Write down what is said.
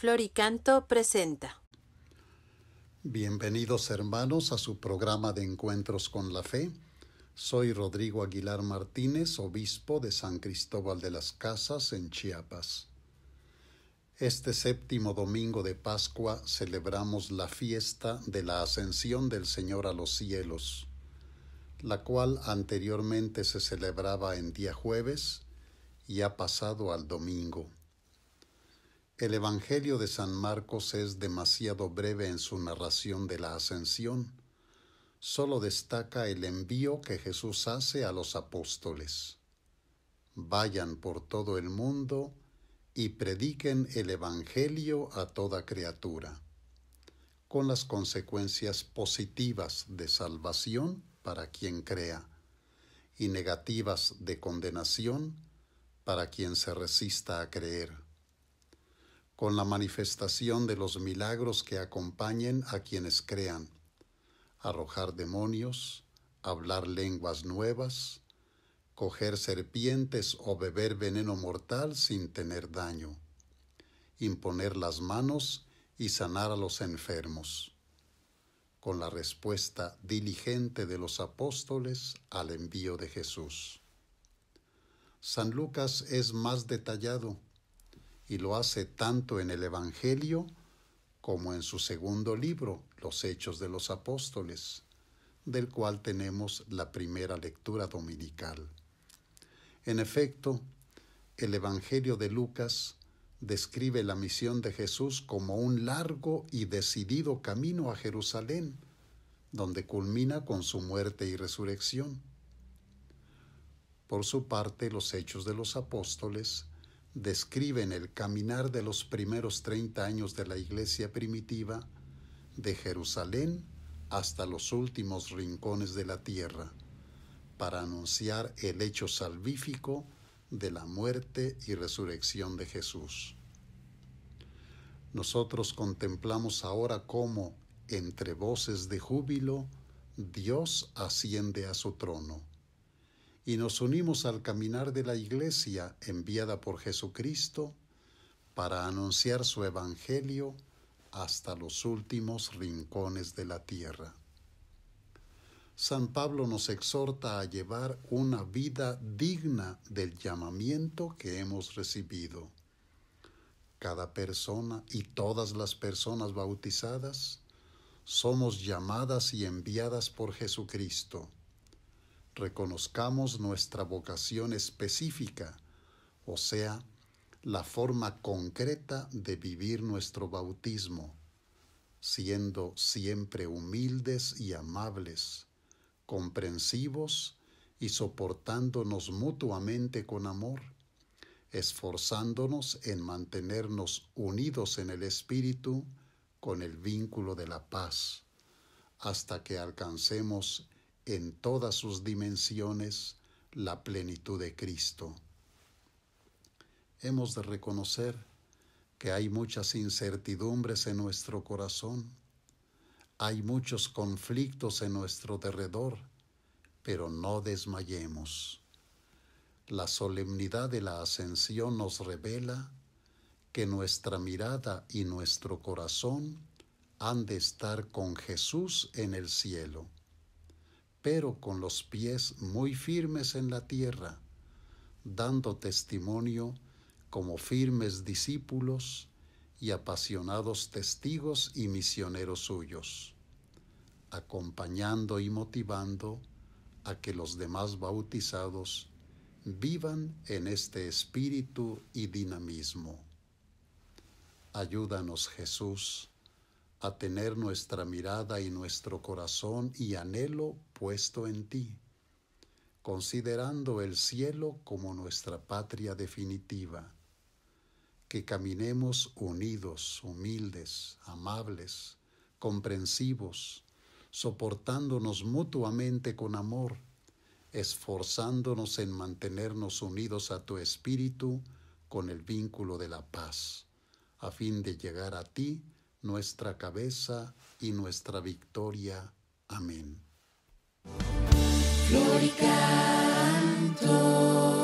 Flor y Canto presenta. Bienvenidos hermanos a su programa de Encuentros con la Fe. Soy Rodrigo Aguilar Martínez, obispo de San Cristóbal de las Casas en Chiapas. Este séptimo domingo de Pascua celebramos la fiesta de la ascensión del Señor a los cielos, la cual anteriormente se celebraba en día jueves y ha pasado al domingo. El Evangelio de San Marcos es demasiado breve en su narración de la ascensión. Solo destaca el envío que Jesús hace a los apóstoles. Vayan por todo el mundo y prediquen el Evangelio a toda criatura, con las consecuencias positivas de salvación para quien crea y negativas de condenación para quien se resista a creer con la manifestación de los milagros que acompañen a quienes crean, arrojar demonios, hablar lenguas nuevas, coger serpientes o beber veneno mortal sin tener daño, imponer las manos y sanar a los enfermos. Con la respuesta diligente de los apóstoles al envío de Jesús. San Lucas es más detallado y lo hace tanto en el Evangelio como en su segundo libro, Los Hechos de los Apóstoles, del cual tenemos la primera lectura dominical. En efecto, el Evangelio de Lucas describe la misión de Jesús como un largo y decidido camino a Jerusalén, donde culmina con su muerte y resurrección. Por su parte, los hechos de los apóstoles describen el caminar de los primeros 30 años de la iglesia primitiva, de Jerusalén hasta los últimos rincones de la tierra, para anunciar el hecho salvífico de la muerte y resurrección de Jesús. Nosotros contemplamos ahora cómo, entre voces de júbilo, Dios asciende a su trono y nos unimos al caminar de la Iglesia enviada por Jesucristo para anunciar su Evangelio hasta los últimos rincones de la tierra. San Pablo nos exhorta a llevar una vida digna del llamamiento que hemos recibido. Cada persona y todas las personas bautizadas somos llamadas y enviadas por Jesucristo reconozcamos nuestra vocación específica, o sea, la forma concreta de vivir nuestro bautismo, siendo siempre humildes y amables, comprensivos y soportándonos mutuamente con amor, esforzándonos en mantenernos unidos en el Espíritu con el vínculo de la paz, hasta que alcancemos en todas sus dimensiones la plenitud de Cristo. Hemos de reconocer que hay muchas incertidumbres en nuestro corazón, hay muchos conflictos en nuestro derredor, pero no desmayemos. La solemnidad de la ascensión nos revela que nuestra mirada y nuestro corazón han de estar con Jesús en el cielo pero con los pies muy firmes en la tierra, dando testimonio como firmes discípulos y apasionados testigos y misioneros suyos, acompañando y motivando a que los demás bautizados vivan en este espíritu y dinamismo. Ayúdanos, Jesús, a tener nuestra mirada y nuestro corazón y anhelo puesto en ti, considerando el cielo como nuestra patria definitiva, que caminemos unidos, humildes, amables, comprensivos, soportándonos mutuamente con amor, esforzándonos en mantenernos unidos a tu espíritu con el vínculo de la paz, a fin de llegar a ti, nuestra cabeza y nuestra victoria. Amén. Floricanto.